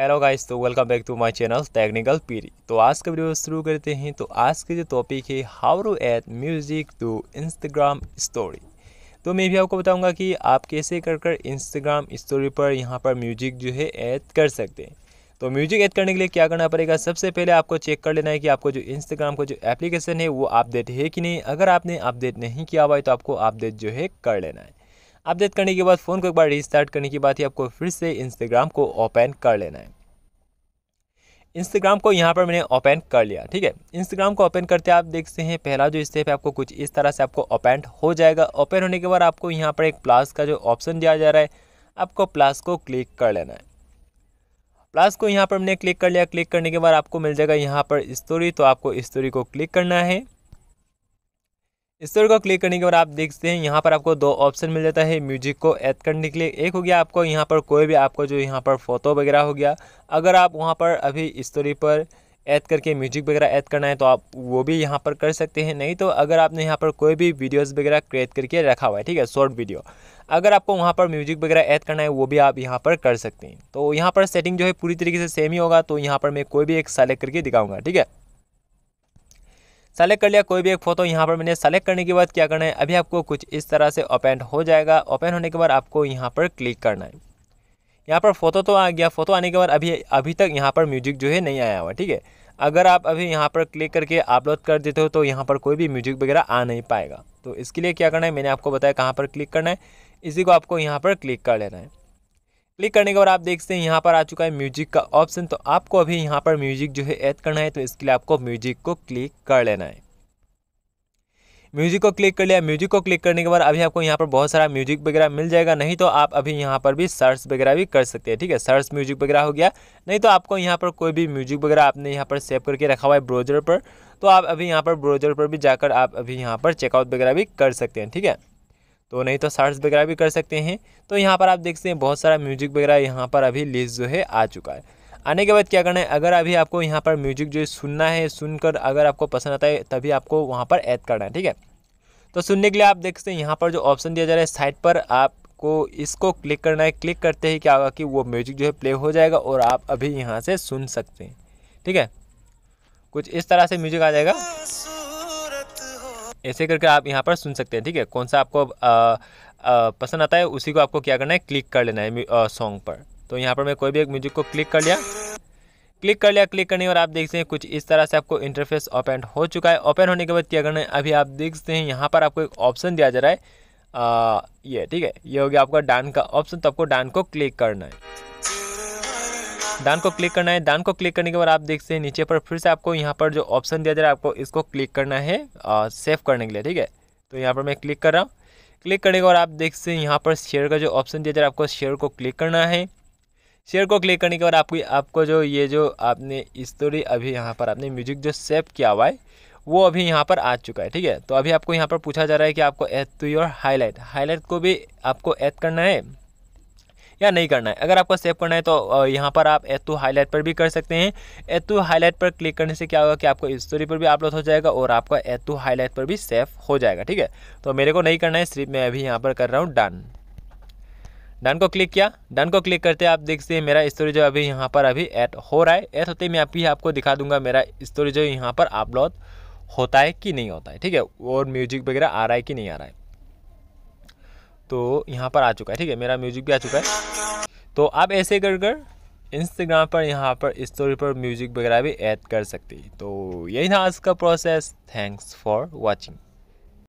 hello guys तो welcome back to my channel technical पीरी तो आज का वीडियो शुरू करते हैं तो आज के जो टॉपिक है how to add music to Instagram story तो मैं भी आपको बताऊंगा कि आप कैसे कर कर इंस्टाग्राम स्टोरी पर यहाँ पर म्यूजिक जो है ऐड कर सकते हैं तो म्यूजिक ऐड करने के लिए क्या करना पड़ेगा सबसे पहले आपको चेक कर लेना है कि आपको जो इंस्टाग्राम का जो एप्लीकेशन है वो अपडेट है कि नहीं अगर आपने अपडेट नहीं किया हुआ है तो आपको अपडेट जो है कर लेना है अपडेट करने के बाद फ़ोन को एक बार रिस्टार्ट करने के बाद ही आपको फिर से इंस्टाग्राम को ओपन कर लेना है इंस्टाग्राम को यहाँ पर मैंने ओपन कर लिया ठीक है इंस्टाग्राम को ओपन करते आप देखते हैं पहला जो स्टेप है आपको कुछ इस तरह से आपको ओपन हो जाएगा ओपन होने के बाद आपको यहाँ पर एक प्लस का जो ऑप्शन दिया जा रहा है आपको प्लस को क्लिक कर लेना है प्लस को यहाँ पर मैंने क्लिक कर लिया क्लिक करने के बाद आपको मिल जाएगा यहाँ पर स्टोरी तो आपको स्टोरी को क्लिक करना है इस तरह को क्लिक करने के बाद आप देखते हैं यहाँ पर आपको दो ऑप्शन मिल जाता है म्यूजिक को ऐड करने के लिए एक हो गया आपको यहाँ पर कोई भी आपको जो यहाँ पर फोटो वगैरह हो गया अगर आप वहाँ पर अभी स्टोरी पर ऐड करके म्यूजिक वगैरह ऐड करना है तो आप वो भी यहाँ पर कर सकते हैं नहीं तो अगर आपने यहाँ पर कोई भी वीडियोज़ वगैरह क्रिएट करके रखा हुआ है ठीक है शॉर्ट वीडियो अगर आपको वहाँ पर म्यूजिक वगैरह ऐड करना है वो भी आप यहाँ पर कर सकते हैं तो यहाँ पर सेटिंग जो है पूरी तरीके से सेम ही होगा तो यहाँ पर मैं कोई भी एक सेलेक्ट करके दिखाऊँगा ठीक है सेलेक्ट कर लिया कोई भी एक फोटो यहाँ पर मैंने सेलेक्ट करने के बाद क्या करना है अभी आपको कुछ इस तरह से ओपन हो जाएगा ओपन होने के बाद आपको यहाँ पर क्लिक करना है यहाँ पर फोटो तो आ गया फोटो आने के बाद अभी अभी तक यहाँ पर म्यूजिक जो है नहीं आया हुआ ठीक है अगर आप अभी यहाँ पर क्लिक करके अपलोड कर देते हो तो यहाँ पर कोई भी म्यूजिक वगैरह आ नहीं पाएगा तो इसके लिए क्या करना है मैंने आपको बताया कहाँ पर क्लिक करना है इसी को आपको यहाँ पर क्लिक कर लेना है क्लिक करने के बाद आप देखते हैं यहाँ पर आ चुका है म्यूजिक का ऑप्शन तो आपको अभी यहाँ पर म्यूजिक जो है ऐड करना है तो इसके लिए आपको म्यूजिक को क्लिक कर लेना है म्यूजिक को क्लिक कर लिया म्यूजिक को क्लिक करने के बाद अभी आपको यहाँ पर बहुत सारा म्यूजिक वगैरह मिल जाएगा नहीं तो आप अभी यहाँ पर भी सर्च वगैरह भी कर सकते हैं ठीक है सर्च म्यूजिक वगैरह हो गया नहीं तो आपको यहाँ पर कोई भी म्यूजिक वगैरह आपने यहाँ पर सेव करके रखा हुआ है ब्रोजर पर तो आप अभी यहाँ पर ब्रोजर पर भी जाकर आप अभी यहाँ पर चेकआउट वगैरह भी कर सकते हैं ठीक है तो नहीं तो सर्च वगैरह भी कर सकते हैं तो यहाँ पर आप देख सकते हैं बहुत सारा म्यूजिक वगैरह यहाँ पर अभी लिस्ट जो है आ चुका है आने के बाद क्या करना है अगर अभी आपको यहाँ पर म्यूजिक जो है सुनना है सुनकर अगर आपको पसंद आता है तभी आपको वहाँ पर ऐड करना है ठीक है तो सुनने के लिए आप देख सकते हैं यहाँ पर जो ऑप्शन दिया जा रहा है साइट पर आपको इसको क्लिक करना है क्लिक करते ही क्या होगा कि वो म्यूजिक जो है प्ले हो जाएगा और आप अभी यहाँ से सुन सकते हैं ठीक है कुछ इस तरह से म्यूजिक आ जाएगा ऐसे करके आप यहाँ पर सुन सकते हैं ठीक है कौन सा आपको पसंद आता है उसी को आपको क्या करना है क्लिक कर लेना है सॉन्ग पर तो यहाँ पर मैं कोई भी एक म्यूजिक को क्लिक कर लिया क्लिक कर लिया क्लिक करने और आप देखते हैं कुछ इस तरह से आपको इंटरफेस ओपन हो चुका है ओपन होने के बाद क्या करना है अभी आप देखते हैं यहाँ पर आपको एक ऑप्शन दिया जा रहा है आ, ये ठीक है ये हो गया आपका डान का ऑप्शन तो आपको डान को क्लिक करना है डन को क्लिक करना है डन को क्लिक करने के बाद आप देखते हैं नीचे पर फिर से आपको यहाँ पर जो ऑप्शन दिया जा रहा है आपको इसको क्लिक करना है सेव करने के लिए ठीक है तो यहाँ पर मैं क्लिक कर रहा हूँ क्लिक करने के बाद आप देखते हैं यहाँ पर शेयर का जो ऑप्शन दिया जा रहा है आपको शेयर को क्लिक करना है शेयर को क्लिक करने के बाद आपकी आपको जो ये जो आपने स्टोरी अभी यहाँ पर आपने म्यूजिक जो सेव किया हुआ है वो अभी यहाँ पर आ चुका है ठीक है तो अभी आपको यहाँ पर पूछा जा रहा है कि आपको add to your highlight highlight को भी आपको ऐड करना है या नहीं करना है अगर आपको सेव करना है तो यहाँ पर आप एतु हाईलाइट पर भी कर सकते हैं एतु हाईलाइट पर क्लिक करने से क्या होगा कि आपको स्टोरी पर भी अपलोड हो जाएगा और आपका एतु हाईलाइट पर भी सेव हो जाएगा ठीक है तो मेरे को नहीं करना है सिर्फ मैं अभी यहाँ पर कर रहा हूँ डन डन को क्लिक किया डन को क्लिक करते आप देखते हैं मेरा स्टोरी जो अभी यहाँ पर अभी ऐड हो रहा है ऐड होते मैं अभी आपको दिखा दूंगा मेरा स्टोरी जो यहाँ पर अपलोड होता है कि नहीं होता है ठीक है और म्यूजिक वगैरह आ रहा है कि नहीं आ रहा है तो यहाँ पर आ चुका है ठीक है मेरा म्यूजिक भी आ चुका है तो आप ऐसे कर कर इंस्टाग्राम पर यहाँ पर स्टोरी पर म्यूजिक वगैरह भी ऐड कर सकती तो यही था आज का प्रोसेस थैंक्स फॉर वॉचिंग